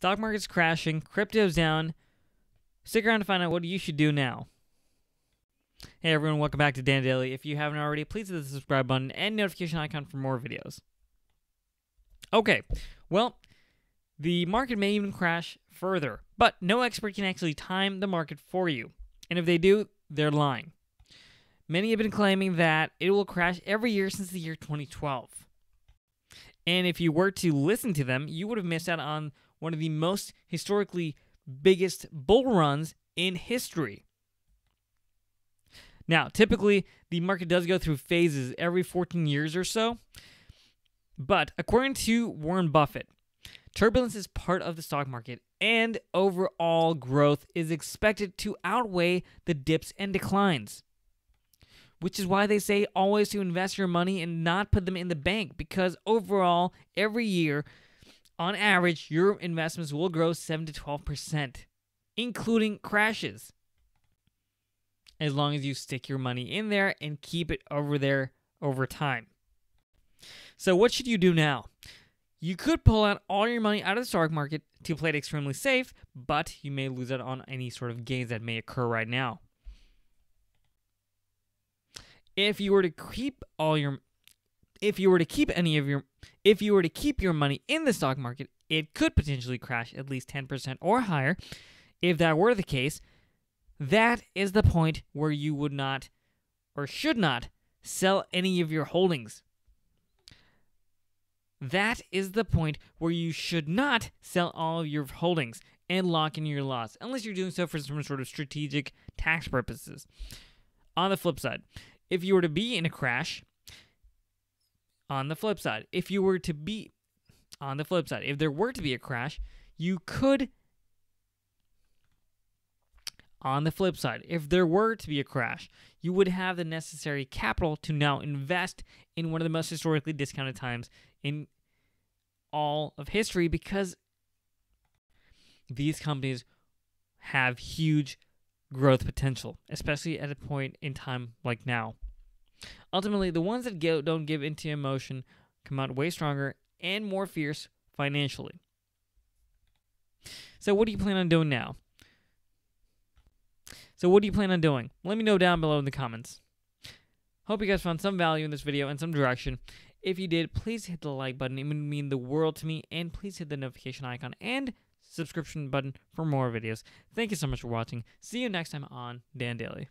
Stock market's crashing, crypto's down. Stick around to find out what you should do now. Hey everyone, welcome back to Dan Daily. If you haven't already, please hit the subscribe button and notification icon for more videos. Okay, well, the market may even crash further, but no expert can actually time the market for you. And if they do, they're lying. Many have been claiming that it will crash every year since the year 2012. And if you were to listen to them, you would have missed out on one of the most historically biggest bull runs in history. Now, typically, the market does go through phases every 14 years or so. But according to Warren Buffett, turbulence is part of the stock market, and overall growth is expected to outweigh the dips and declines. Which is why they say always to invest your money and not put them in the bank, because overall, every year, on average, your investments will grow 7 to 12%, including crashes, as long as you stick your money in there and keep it over there over time. So, what should you do now? You could pull out all your money out of the stock market to play it extremely safe, but you may lose out on any sort of gains that may occur right now. If you were to keep all your if you were to keep any of your if you were to keep your money in the stock market, it could potentially crash at least 10% or higher. If that were the case, that is the point where you would not or should not sell any of your holdings. That is the point where you should not sell all of your holdings and lock in your loss, unless you're doing so for some sort of strategic tax purposes. On the flip side, if you were to be in a crash, on the flip side, if you were to be on the flip side, if there were to be a crash, you could on the flip side, if there were to be a crash, you would have the necessary capital to now invest in one of the most historically discounted times in all of history because these companies have huge growth potential, especially at a point in time like now. Ultimately, the ones that don't give into emotion come out way stronger and more fierce financially. So, what do you plan on doing now? So, what do you plan on doing? Let me know down below in the comments. Hope you guys found some value in this video and some direction. If you did, please hit the like button. It would mean the world to me. And please hit the notification icon and subscription button for more videos. Thank you so much for watching. See you next time on Dan Daily.